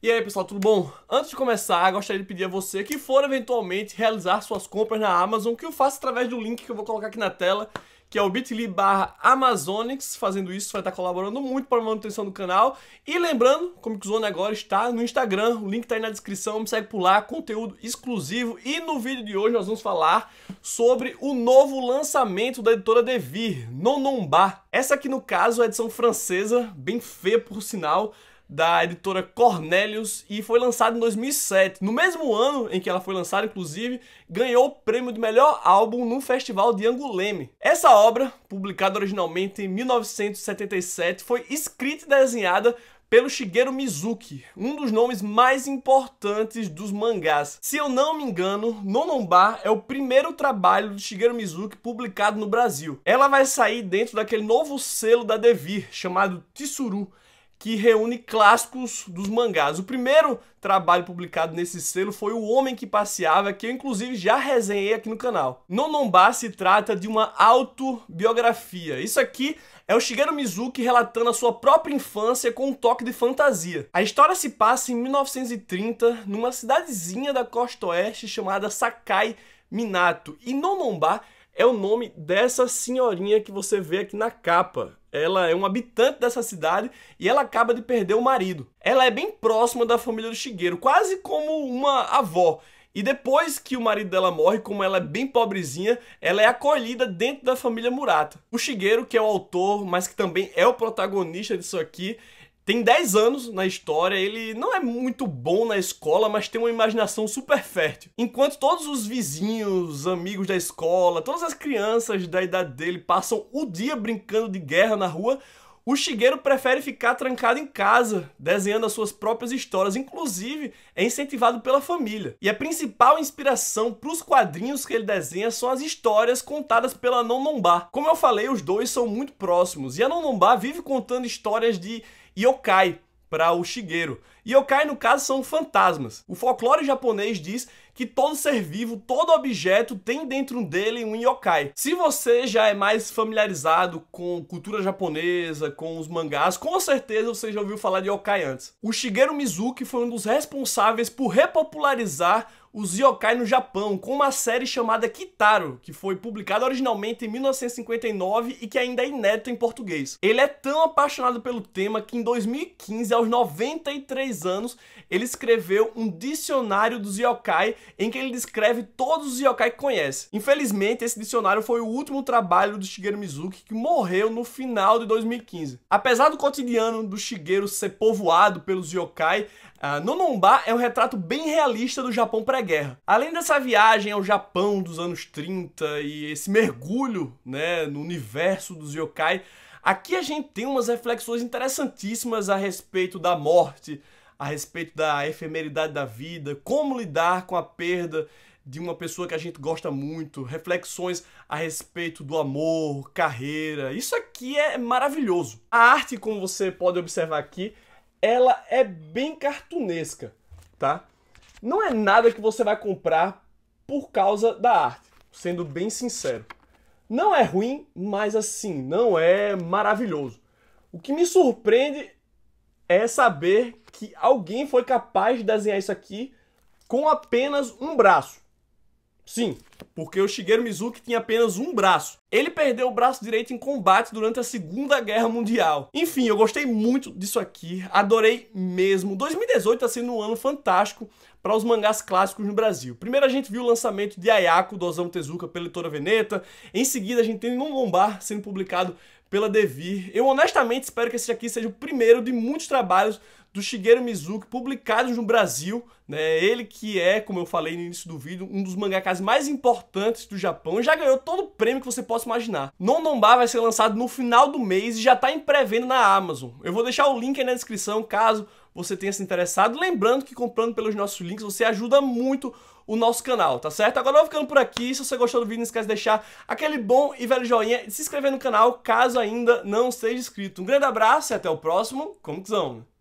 E aí pessoal, tudo bom? Antes de começar, gostaria de pedir a você que for eventualmente realizar suas compras na Amazon, que eu faça através do link que eu vou colocar aqui na tela, que é o bit.ly barra Amazonics, fazendo isso vai estar colaborando muito para a manutenção do canal. E lembrando, Comic Zone agora está no Instagram, o link está aí na descrição, me segue por lá, conteúdo exclusivo. E no vídeo de hoje nós vamos falar sobre o novo lançamento da editora Devir, Nonomba. Essa aqui no caso é a edição francesa, bem feia por sinal, da editora Cornelius e foi lançado em 2007. No mesmo ano em que ela foi lançada, inclusive, ganhou o prêmio de melhor álbum no Festival de Angoulême. Essa obra, publicada originalmente em 1977, foi escrita e desenhada pelo Shigeru Mizuki, um dos nomes mais importantes dos mangás. Se eu não me engano, Nonomba é o primeiro trabalho de Shigeru Mizuki publicado no Brasil. Ela vai sair dentro daquele novo selo da Devir, chamado Tsuru, que reúne clássicos dos mangás. O primeiro trabalho publicado nesse selo foi O Homem que Passeava, que eu inclusive já resenhei aqui no canal. Nonomba se trata de uma autobiografia. Isso aqui é o Shigeru Mizuki relatando a sua própria infância com um toque de fantasia. A história se passa em 1930, numa cidadezinha da costa oeste chamada Sakai Minato. E Nonomba é o nome dessa senhorinha que você vê aqui na capa. Ela é um habitante dessa cidade e ela acaba de perder o marido. Ela é bem próxima da família do Shigeru, quase como uma avó. E depois que o marido dela morre, como ela é bem pobrezinha, ela é acolhida dentro da família Murata. O Shigeru, que é o autor, mas que também é o protagonista disso aqui, tem 10 anos na história, ele não é muito bom na escola, mas tem uma imaginação super fértil. Enquanto todos os vizinhos, amigos da escola, todas as crianças da idade dele passam o dia brincando de guerra na rua, o Shigeru prefere ficar trancado em casa, desenhando as suas próprias histórias, inclusive é incentivado pela família. E a principal inspiração para os quadrinhos que ele desenha são as histórias contadas pela Nonomba. Como eu falei, os dois são muito próximos, e a Nonomba vive contando histórias de yokai para o Shigeru. Yokai, no caso, são fantasmas. O folclore japonês diz que todo ser vivo, todo objeto tem dentro dele um yokai. Se você já é mais familiarizado com cultura japonesa, com os mangás, com certeza você já ouviu falar de yokai antes. O Shigeru Mizuki foi um dos responsáveis por repopularizar os yokai no Japão, com uma série chamada Kitaro, que foi publicada originalmente em 1959 e que ainda é inédita em português. Ele é tão apaixonado pelo tema que em 2015, aos 93 anos, ele escreveu um dicionário dos yokai em que ele descreve todos os yokai que conhece. Infelizmente, esse dicionário foi o último trabalho do Shigeru Mizuki, que morreu no final de 2015. Apesar do cotidiano do Shigeru ser povoado pelos yokai, uh, Nonomba é um retrato bem realista do Japão presente pré-guerra. Além dessa viagem ao Japão dos anos 30 e esse mergulho né, no universo dos yokai, aqui a gente tem umas reflexões interessantíssimas a respeito da morte, a respeito da efemeridade da vida, como lidar com a perda de uma pessoa que a gente gosta muito, reflexões a respeito do amor, carreira. Isso aqui é maravilhoso. A arte, como você pode observar aqui, ela é bem cartunesca, tá? não é nada que você vai comprar por causa da arte, sendo bem sincero. Não é ruim, mas assim, não é maravilhoso. O que me surpreende é saber que alguém foi capaz de desenhar isso aqui com apenas um braço. Sim, porque o Shigeru Mizuki tinha apenas um braço. Ele perdeu o braço direito em combate durante a Segunda Guerra Mundial. Enfim, eu gostei muito disso aqui, adorei mesmo. 2018 está sendo um ano fantástico para os mangás clássicos no Brasil. Primeiro a gente viu o lançamento de Ayako, do Osamu Tezuka, pela editora Veneta. Em seguida a gente tem Ngon Lombar sendo publicado pela Devir. Eu honestamente espero que esse aqui seja o primeiro de muitos trabalhos do Shigeru Mizuki, publicados no Brasil. Né? Ele que é, como eu falei no início do vídeo, um dos mangakas mais importantes do Japão. Já ganhou todo o prêmio que você possa imaginar. Nondomba vai ser lançado no final do mês e já está em pré-venda na Amazon. Eu vou deixar o link aí na descrição, caso você tenha se interessado. Lembrando que comprando pelos nossos links, você ajuda muito o nosso canal, tá certo? Agora eu vou ficando por aqui. Se você gostou do vídeo, não esquece de deixar aquele bom e velho joinha e se inscrever no canal, caso ainda não seja inscrito. Um grande abraço e até o próximo. Como que são?